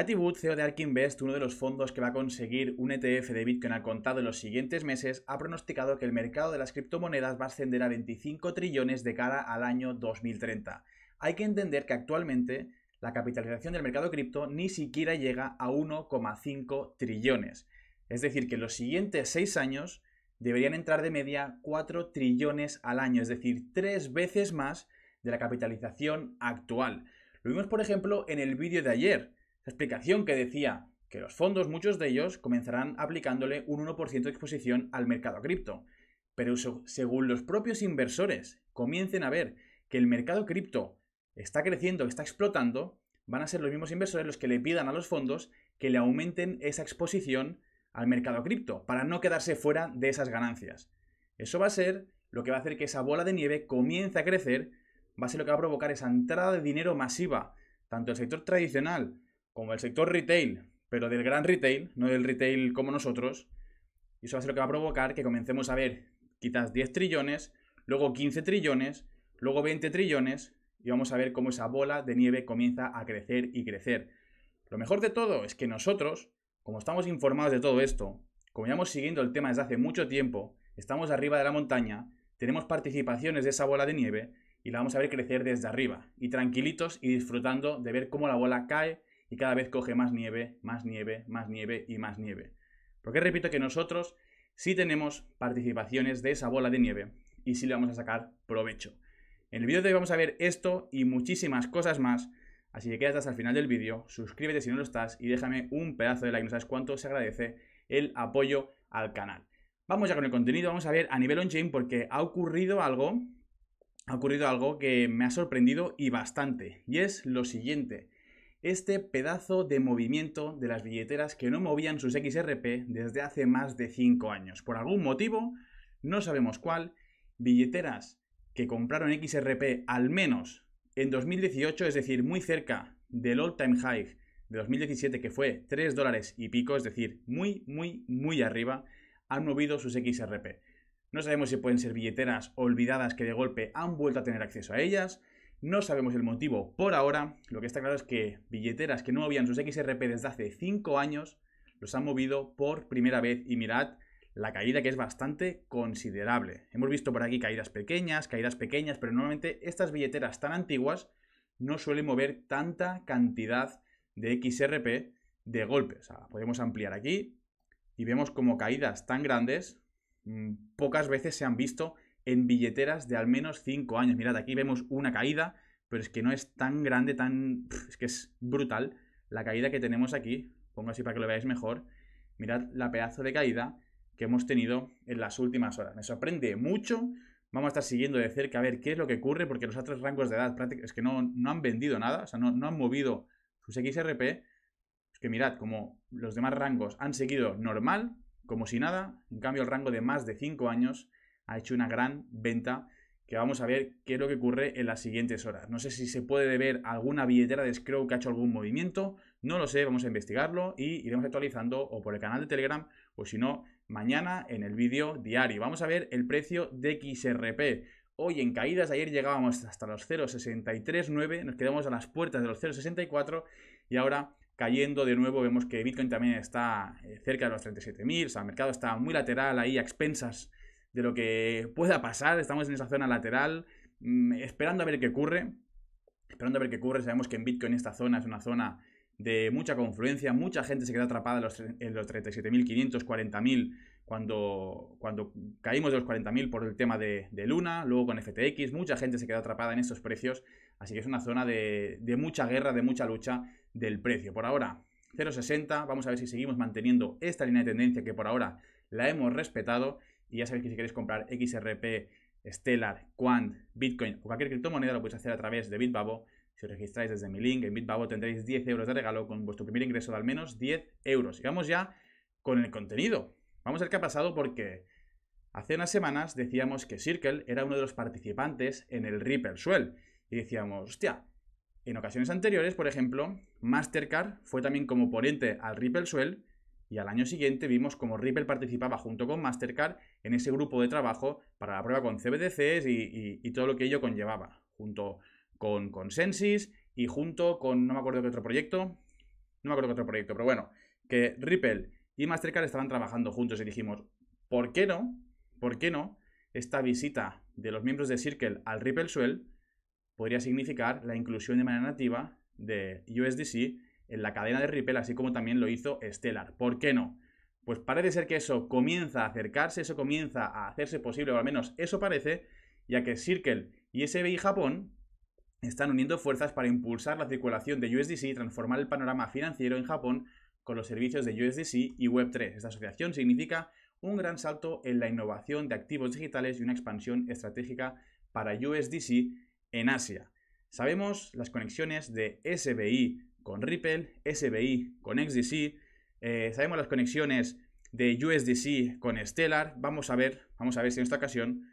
Cathy Wood, CEO de Ark Invest, uno de los fondos que va a conseguir un ETF de Bitcoin al contado en los siguientes meses, ha pronosticado que el mercado de las criptomonedas va a ascender a 25 trillones de cara al año 2030. Hay que entender que actualmente la capitalización del mercado cripto ni siquiera llega a 1,5 trillones. Es decir, que en los siguientes 6 años deberían entrar de media 4 trillones al año, es decir, 3 veces más de la capitalización actual. Lo vimos, por ejemplo, en el vídeo de ayer la explicación que decía que los fondos, muchos de ellos, comenzarán aplicándole un 1% de exposición al mercado cripto. Pero según los propios inversores comiencen a ver que el mercado cripto está creciendo, está explotando, van a ser los mismos inversores los que le pidan a los fondos que le aumenten esa exposición al mercado cripto para no quedarse fuera de esas ganancias. Eso va a ser lo que va a hacer que esa bola de nieve comience a crecer, va a ser lo que va a provocar esa entrada de dinero masiva, tanto el sector tradicional como el sector retail, pero del gran retail, no del retail como nosotros, y eso va a ser lo que va a provocar que comencemos a ver quizás 10 trillones, luego 15 trillones, luego 20 trillones, y vamos a ver cómo esa bola de nieve comienza a crecer y crecer. Lo mejor de todo es que nosotros, como estamos informados de todo esto, como ya vamos siguiendo el tema desde hace mucho tiempo, estamos arriba de la montaña, tenemos participaciones de esa bola de nieve y la vamos a ver crecer desde arriba, y tranquilitos y disfrutando de ver cómo la bola cae y cada vez coge más nieve, más nieve, más nieve y más nieve. Porque repito que nosotros sí tenemos participaciones de esa bola de nieve y sí le vamos a sacar provecho. En el vídeo de hoy vamos a ver esto y muchísimas cosas más, así que quédate hasta el final del vídeo, suscríbete si no lo estás y déjame un pedazo de like, no sabes cuánto se agradece el apoyo al canal. Vamos ya con el contenido, vamos a ver a nivel on-chain porque ha ocurrido algo, ha ocurrido algo que me ha sorprendido y bastante, y es lo siguiente este pedazo de movimiento de las billeteras que no movían sus XRP desde hace más de 5 años. Por algún motivo, no sabemos cuál, billeteras que compraron XRP al menos en 2018, es decir, muy cerca del all-time high de 2017 que fue 3 dólares y pico, es decir, muy, muy, muy arriba, han movido sus XRP. No sabemos si pueden ser billeteras olvidadas que de golpe han vuelto a tener acceso a ellas, no sabemos el motivo por ahora, lo que está claro es que billeteras que no movían sus XRP desde hace 5 años los han movido por primera vez y mirad la caída que es bastante considerable. Hemos visto por aquí caídas pequeñas, caídas pequeñas, pero normalmente estas billeteras tan antiguas no suelen mover tanta cantidad de XRP de golpe. podemos ampliar aquí y vemos como caídas tan grandes mm, pocas veces se han visto en billeteras de al menos 5 años. Mirad, aquí vemos una caída, pero es que no es tan grande, tan... Es que es brutal la caída que tenemos aquí. Pongo así para que lo veáis mejor. Mirad la pedazo de caída que hemos tenido en las últimas horas. Me sorprende mucho. Vamos a estar siguiendo de cerca a ver qué es lo que ocurre, porque los otros rangos de edad es que no, han vendido nada, o sea, no, no han movido sus XRP. Es que mirad, como los demás rangos han seguido normal, como si nada, en cambio el rango de más de 5 años ha hecho una gran venta que vamos a ver qué es lo que ocurre en las siguientes horas. No sé si se puede ver alguna billetera de Scrow que ha hecho algún movimiento, no lo sé, vamos a investigarlo y iremos actualizando o por el canal de Telegram o si no, mañana en el vídeo diario. Vamos a ver el precio de XRP. Hoy en caídas, ayer llegábamos hasta los 0.639, nos quedamos a las puertas de los 0.64 y ahora cayendo de nuevo. Vemos que Bitcoin también está eh, cerca de los 37.000, o sea, el mercado está muy lateral ahí a expensas de lo que pueda pasar. Estamos en esa zona lateral, mm, esperando a ver qué ocurre. Esperando a ver qué ocurre. Sabemos que en Bitcoin esta zona es una zona de mucha confluencia, mucha gente se queda atrapada en los, en los 37.500, 40.000 cuando, cuando caímos de los 40.000 por el tema de, Luna, luego con FTX, mucha gente se queda atrapada en estos precios, así que es una zona de, de mucha guerra, de mucha lucha del precio. Por ahora, 0.60, vamos a ver si seguimos manteniendo esta línea de tendencia que por ahora la hemos respetado y ya sabéis que si queréis comprar XRP, Stellar, Quant, Bitcoin o cualquier criptomoneda lo podéis hacer a través de Bitbabo. Si os registráis desde mi link en Bitbabo tendréis 10 euros de regalo con vuestro primer ingreso de al menos 10 euros. Y vamos ya con el contenido. Vamos a ver qué ha pasado porque hace unas semanas decíamos que Circle era uno de los participantes en el Ripple Swell. Y decíamos, hostia, en ocasiones anteriores, por ejemplo, Mastercard fue también como ponente al Ripple Swell y al año siguiente vimos como Ripple participaba junto con Mastercard en ese grupo de trabajo para la prueba con CBDCs y, todo lo que ello conllevaba, junto con consensus y junto con, no me acuerdo qué otro proyecto, no me acuerdo qué otro proyecto, pero bueno, que Ripple y Mastercard estaban trabajando juntos y dijimos, ¿por qué no? ¿Por qué no? Esta visita de los miembros de Circle al Ripple Swell podría significar la inclusión de manera nativa de USDC en la cadena de Ripple, así como también lo hizo Stellar. ¿Por qué no? Pues parece ser que eso comienza a acercarse, eso comienza a hacerse posible, o al menos eso parece, ya que Circle y SBI Japón están uniendo fuerzas para impulsar la circulación de USDC y transformar el panorama financiero en Japón con los servicios de USDC y Web3. Esta asociación significa un gran salto en la innovación de activos digitales y una expansión estratégica para USDC en Asia. Sabemos las conexiones de SBI con Ripple, SBI con XDC, eh, sabemos las conexiones de USDC con Stellar, vamos a ver, vamos a ver si en esta ocasión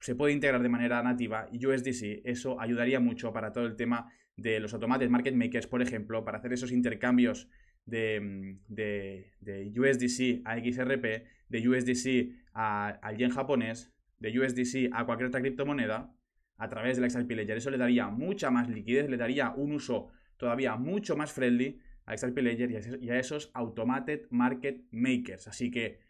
se puede integrar de manera nativa USDC, eso ayudaría mucho para todo el tema de los automates market makers, por ejemplo, para hacer esos intercambios de, mm, USDC a XRP, de USDC al yen japonés, de USDC a cualquier otra criptomoneda, a través de la XRP Ledger. Eso le daría mucha más liquidez, le daría un uso todavía mucho más friendly a XRP Ledger y a esos Automated Market Makers. Así que,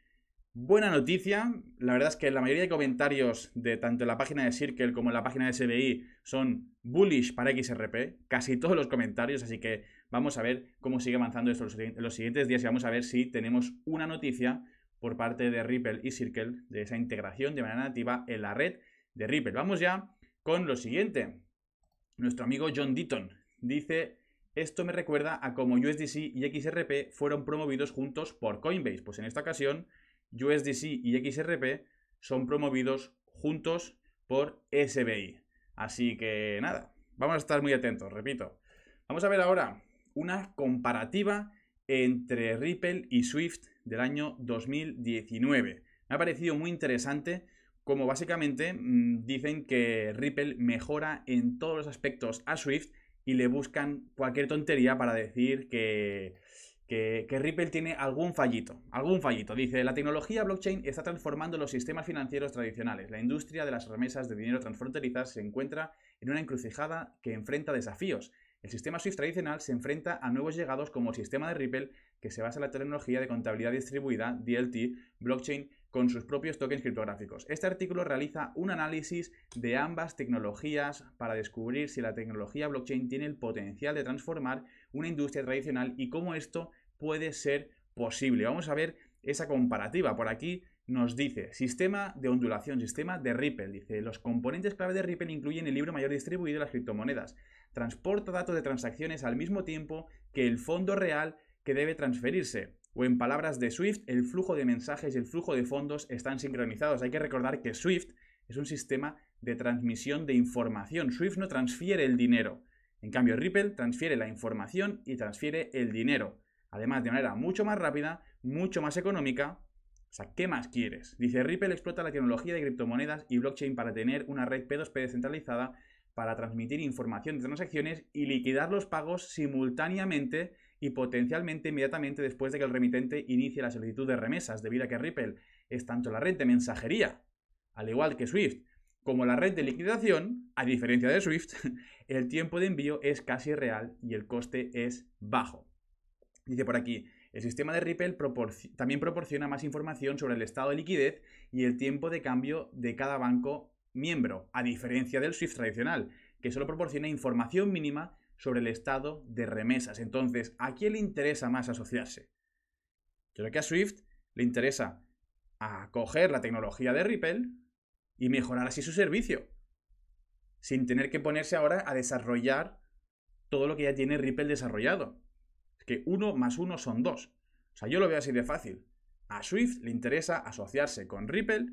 buena noticia. La verdad es que la mayoría de comentarios de tanto en la página de Circle como en la página de SBI son bullish para XRP. Casi todos los comentarios. Así que vamos a ver cómo sigue avanzando esto en los siguientes días y vamos a ver si tenemos una noticia por parte de Ripple y Circle de esa integración de manera nativa en la red de Ripple. Vamos ya con lo siguiente. Nuestro amigo John Deaton Dice, esto me recuerda a cómo USDC y XRP fueron promovidos juntos por Coinbase. Pues en esta ocasión, USDC y XRP son promovidos juntos por SBI. Así que nada, vamos a estar muy atentos, repito. Vamos a ver ahora una comparativa entre Ripple y Swift del año 2019. Me ha parecido muy interesante como básicamente mm, dicen que Ripple mejora en todos los aspectos a Swift y le buscan cualquier tontería para decir que, Ripple tiene algún fallito. Algún fallito. Dice, la tecnología blockchain está transformando los sistemas financieros tradicionales. La industria de las remesas de dinero transfronterizas se encuentra en una encrucijada que enfrenta desafíos. El sistema SWIFT tradicional se enfrenta a nuevos llegados como el sistema de Ripple, que se basa en la tecnología de contabilidad distribuida, DLT, blockchain con sus propios tokens criptográficos. Este artículo realiza un análisis de ambas tecnologías para descubrir si la tecnología blockchain tiene el potencial de transformar una industria tradicional y cómo esto puede ser posible. Vamos a ver esa comparativa. Por aquí nos dice sistema de ondulación, sistema de Ripple. Dice, los componentes clave de Ripple incluyen el libro mayor distribuido de las criptomonedas. Transporta datos de transacciones al mismo tiempo que el fondo real que debe transferirse. O en palabras de Swift, el flujo de mensajes y el flujo de fondos están sincronizados. Hay que recordar que Swift es un sistema de transmisión de información. Swift no transfiere el dinero. En cambio, Ripple transfiere la información y transfiere el dinero. Además, de manera mucho más rápida, mucho más económica. O sea, ¿qué más quieres? Dice, Ripple explota la tecnología de criptomonedas y blockchain para tener una red P2P descentralizada para transmitir información de transacciones y liquidar los pagos simultáneamente y potencialmente inmediatamente después de que el remitente inicie la solicitud de remesas, debido a que Ripple es tanto la red de mensajería, al igual que Swift, como la red de liquidación, a diferencia de Swift, el tiempo de envío es casi real y el coste es bajo. Dice por aquí, el sistema de Ripple también proporciona más información sobre el estado de liquidez y el tiempo de cambio de cada banco miembro, a diferencia del Swift tradicional, que solo proporciona información mínima sobre el estado de remesas. Entonces, ¿a quién le interesa más asociarse? Yo creo que a Swift le interesa acoger la tecnología de Ripple y mejorar así su servicio, sin tener que ponerse ahora a desarrollar todo lo que ya tiene Ripple desarrollado. Es que uno más uno son dos. O sea, yo lo veo así de fácil. A Swift le interesa asociarse con Ripple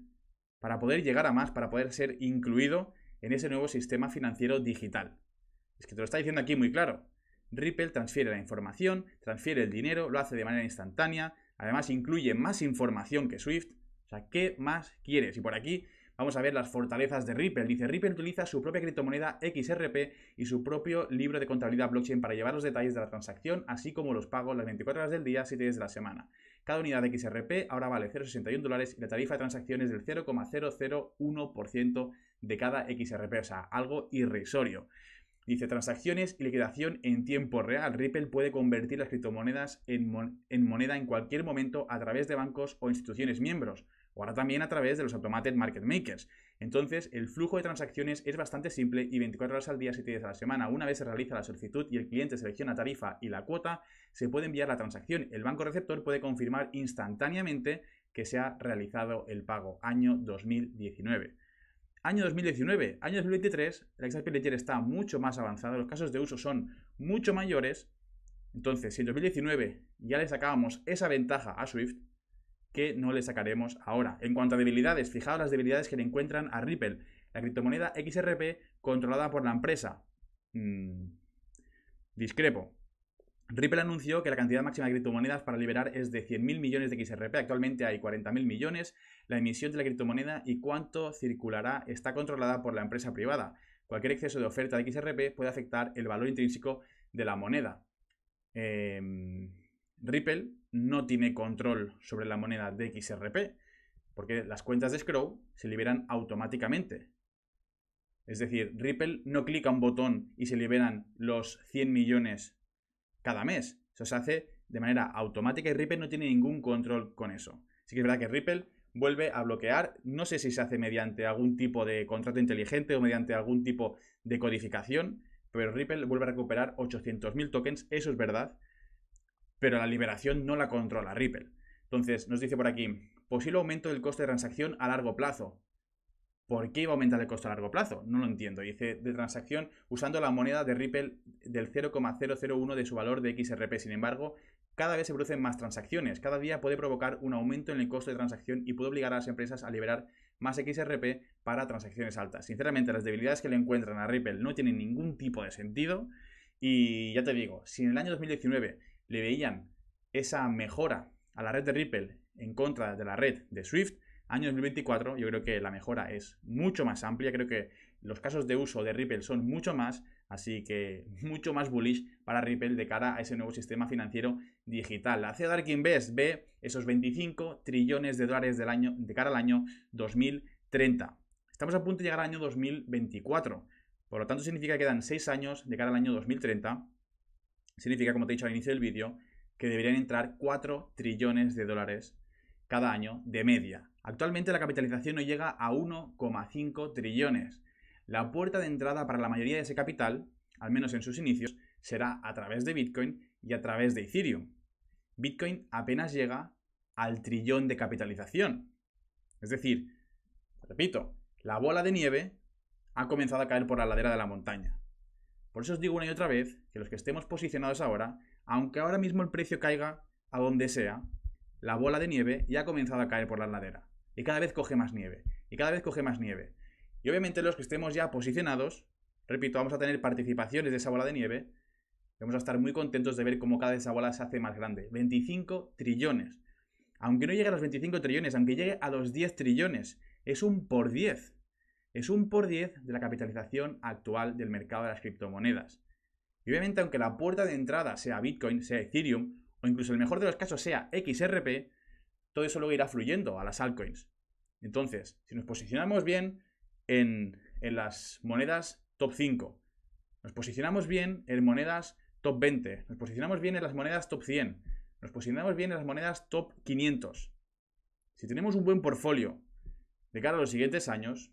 para poder llegar a más, para poder ser incluido en ese nuevo sistema financiero digital. Es que te lo está diciendo aquí muy claro. Ripple transfiere la información, transfiere el dinero, lo hace de manera instantánea, además incluye más información que Swift. O sea, ¿qué más quieres? Y por aquí vamos a ver las fortalezas de Ripple. Dice, Ripple utiliza su propia criptomoneda XRP y su propio libro de contabilidad blockchain para llevar los detalles de la transacción, así como los pagos las 24 horas del día, 7 días de la semana. Cada unidad de XRP ahora vale 0,61 dólares y la tarifa de transacción es del 0,001% de cada XRP, o sea, algo irrisorio. Dice transacciones y liquidación en tiempo real. Ripple puede convertir las criptomonedas en, moneda en cualquier momento a través de bancos o instituciones miembros, o ahora también a través de los automated market makers. Entonces, el flujo de transacciones es bastante simple y 24 horas al día, 7 días a la semana. Una vez se realiza la solicitud y el cliente selecciona tarifa y la cuota, se puede enviar la transacción. El banco receptor puede confirmar instantáneamente que se ha realizado el pago año 2019. Año 2019, año 2023, el XRP está mucho más avanzado, los casos de uso son mucho mayores. Entonces, si en 2019 ya le sacábamos esa ventaja a Swift, ¿qué no le sacaremos ahora. En cuanto a debilidades, fijaos las debilidades que le encuentran a Ripple, la criptomoneda XRP controlada por la empresa. Mm, discrepo. Ripple anunció que la cantidad máxima de criptomonedas para liberar es de 100.000 millones de XRP. Actualmente hay 40.000 millones. La emisión de la criptomoneda y cuánto circulará está controlada por la empresa privada. Cualquier exceso de oferta de XRP puede afectar el valor intrínseco de la moneda. Em, Ripple no tiene control sobre la moneda de XRP porque las cuentas de Scrow se liberan automáticamente. Es decir, Ripple no clica un botón y se liberan los 100 millones cada mes. Eso se hace de manera automática y Ripple no tiene ningún control con eso. Así que es verdad que Ripple vuelve a bloquear, no sé si se hace mediante algún tipo de contrato inteligente o mediante algún tipo de codificación, pero Ripple vuelve a recuperar 800.000 tokens, eso es verdad, pero la liberación no la controla Ripple. Entonces, nos dice por aquí, posible aumento del coste de transacción a largo plazo. ¿Por qué iba a aumentar el costo a largo plazo? No lo entiendo. Dice de transacción usando la moneda de Ripple del 0,001 de su valor de XRP. Sin embargo, cada vez se producen más transacciones. Cada día puede provocar un aumento en el costo de transacción y puede obligar a las empresas a liberar más XRP para transacciones altas. Sinceramente, las debilidades que le encuentran a Ripple no tienen ningún tipo de sentido. Y ya te digo, si en el año 2019 le veían esa mejora a la red de Ripple en contra de la red de Swift, año 2024 yo creo que la mejora es mucho más amplia, creo que los casos de uso de Ripple son mucho más, así que mucho más bullish para Ripple de cara a ese nuevo sistema financiero digital. La CEO Dark Invest ve esos 25 trillones de dólares del año, de cara al año 2030. Estamos a punto de llegar al año 2024, por lo tanto significa que quedan 6 años de cara al año 2030. Significa, como te he dicho al inicio del vídeo, que deberían entrar 4 trillones de dólares cada año de media. Actualmente la capitalización no llega a 1,5 trillones. La puerta de entrada para la mayoría de ese capital, al menos en sus inicios, será a través de Bitcoin y a través de Ethereum. Bitcoin apenas llega al trillón de capitalización. Es decir, repito, la bola de nieve ha comenzado a caer por la ladera de la montaña. Por eso os digo una y otra vez que los que estemos posicionados ahora, aunque ahora mismo el precio caiga a donde sea, la bola de nieve ya ha comenzado a caer por la ladera. Y cada vez coge más nieve. Y cada vez coge más nieve. Y obviamente los que estemos ya posicionados, repito, vamos a tener participaciones de esa bola de nieve. Vamos a estar muy contentos de ver cómo cada vez esa bola se hace más grande. 25 trillones. Aunque no llegue a los 25 trillones, aunque llegue a los 10 trillones, es un por 10. Es un por 10 de la capitalización actual del mercado de las criptomonedas. Y obviamente, aunque la puerta de entrada sea Bitcoin, sea Ethereum, o incluso el mejor de los casos sea XRP, todo eso luego irá fluyendo a las altcoins. Entonces, si nos posicionamos bien en, en las monedas top 5, nos posicionamos bien en monedas top 20, nos posicionamos bien en las monedas top 100, nos posicionamos bien en las monedas top 500. Si tenemos un buen portfolio de cara a los siguientes años,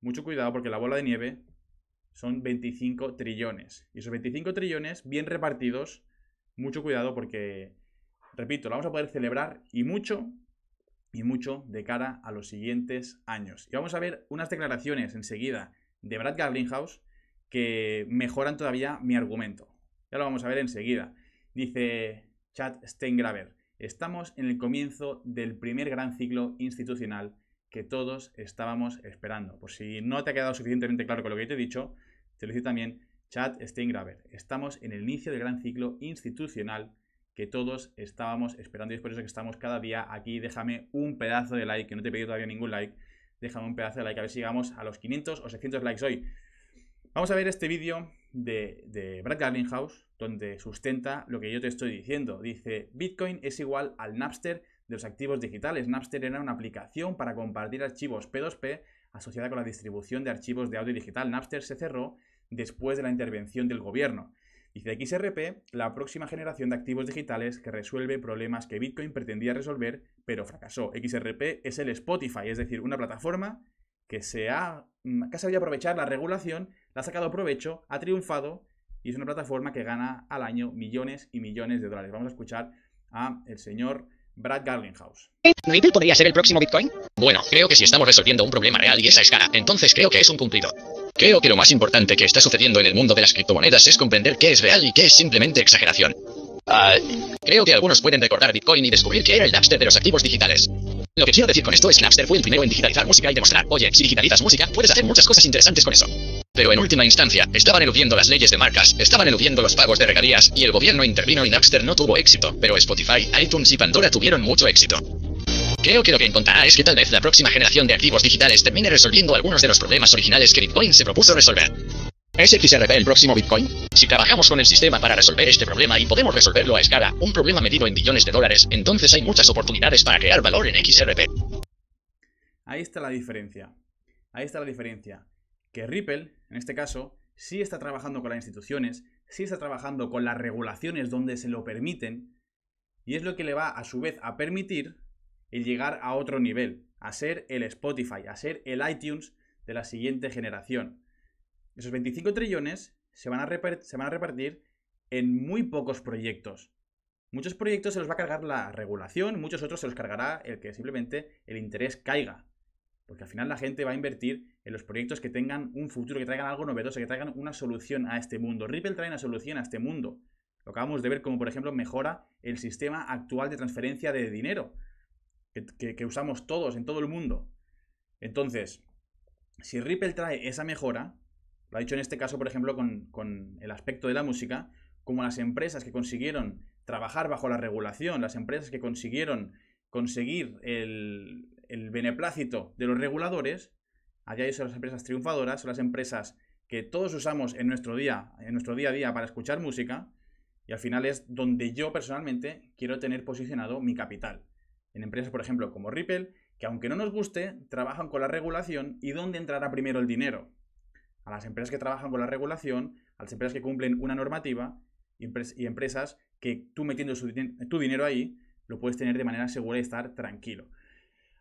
mucho cuidado porque la bola de nieve son 25 trillones. Y esos 25 trillones bien repartidos mucho cuidado porque, repito, lo vamos a poder celebrar y mucho, y mucho de cara a los siguientes años. Y vamos a ver unas declaraciones enseguida de Brad Garlinghouse que mejoran todavía mi argumento. Ya lo vamos a ver enseguida. Dice Chad Steingraber, estamos en el comienzo del primer gran ciclo institucional que todos estábamos esperando. Por si no te ha quedado suficientemente claro con lo que yo te he dicho, te lo digo también Chat, Steingraber. Estamos en el inicio del gran ciclo institucional que todos estábamos esperando y es por eso que estamos cada día aquí. Déjame un pedazo de like, que no te he pedido todavía ningún like. Déjame un pedazo de like, a ver si llegamos a los 500 o 600 likes hoy. Vamos a ver este vídeo de, de, Brad Garlinghouse, donde sustenta lo que yo te estoy diciendo. Dice, Bitcoin es igual al Napster de los activos digitales. Napster era una aplicación para compartir archivos P2P asociada con la distribución de archivos de audio digital. Napster se cerró después de la intervención del gobierno. Dice XRP, la próxima generación de activos digitales que resuelve problemas que Bitcoin pretendía resolver, pero fracasó. XRP es el Spotify, es decir, una plataforma que se ha, mm, que ha sabido aprovechar la regulación, la ha sacado provecho, ha triunfado y es una plataforma que gana al año millones y millones de dólares. Vamos a escuchar a el señor Brad Garlinghouse. ¿Ripple podría ser el próximo Bitcoin? Bueno, creo que si estamos resolviendo un problema real y esa escala, entonces creo que es un cumplido. Creo que lo más importante que está sucediendo en el mundo de las criptomonedas es comprender qué es real y qué es simplemente exageración. Ah. creo que algunos pueden recordar Bitcoin y descubrir que era el Napster de los activos digitales. Lo que quiero decir con esto es que Napster fue el primero en digitalizar música y demostrar, oye, si digitalizas música, puedes hacer muchas cosas interesantes con eso. Pero en última instancia, estaban eludiendo las leyes de marcas, estaban eludiendo los pagos de regalías, y el gobierno intervino y Napster no tuvo éxito, pero Spotify, iTunes y Pandora tuvieron mucho éxito. Creo que lo que encontrará es que tal vez la próxima generación de activos digitales termine resolviendo algunos de los problemas originales que Bitcoin se propuso resolver. ¿Es XRP el próximo Bitcoin? Si trabajamos con el sistema para resolver este problema y podemos resolverlo a escala, un problema medido en billones de dólares, entonces hay muchas oportunidades para crear valor en XRP. Ahí está la diferencia. Ahí está la diferencia. Que Ripple, en este caso, sí está trabajando con las instituciones, sí está trabajando con las regulaciones donde se lo permiten, y es lo que le va a su vez a permitir el llegar a otro nivel, a ser el Spotify, a ser el iTunes de la siguiente generación. Esos 25 trillones se van a, repartir, se van a repartir en muy pocos proyectos. Muchos proyectos se los va a cargar la regulación, muchos otros se los cargará el que simplemente el interés caiga. Porque al final la gente va a invertir en los proyectos que tengan un futuro, que traigan algo novedoso, que traigan una solución a este mundo. Ripple trae una solución a este mundo. Lo acabamos de ver como, por ejemplo, mejora el sistema actual de transferencia de dinero que, usamos todos en todo el mundo. Entonces, si Ripple trae esa mejora, lo ha dicho en este caso, por ejemplo, con, el aspecto de la música, como las empresas que consiguieron trabajar bajo la regulación, las empresas que consiguieron conseguir el, beneplácito de los reguladores, allá son las empresas triunfadoras, son las empresas que todos usamos en nuestro día, en nuestro día a día para escuchar música, y al final es donde yo personalmente quiero tener posicionado mi capital en empresas, por ejemplo, como Ripple, que aunque no nos guste, trabajan con la regulación y dónde entrará primero el dinero. A las empresas que trabajan con la regulación, a las empresas que cumplen una normativa y empresas que tú metiendo tu dinero ahí lo puedes tener de manera segura y estar tranquilo.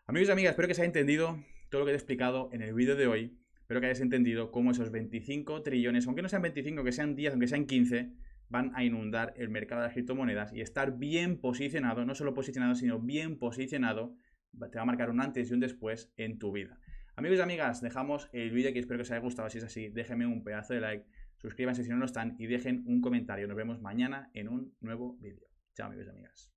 Amigos y amigas, espero que se haya entendido todo lo que te he explicado en el vídeo de hoy. Espero que hayas entendido cómo esos 25 trillones, aunque no sean 25, que sean 10, aunque sean 15, van a inundar el mercado de las criptomonedas y estar bien posicionado, no solo posicionado, sino bien posicionado, te va a marcar un antes y un después en tu vida. Amigos y amigas, dejamos el vídeo aquí, espero que os haya gustado, si es así, déjenme un pedazo de like, suscríbanse si no lo están y dejen un comentario. Nos vemos mañana en un nuevo vídeo. Chao amigos y amigas.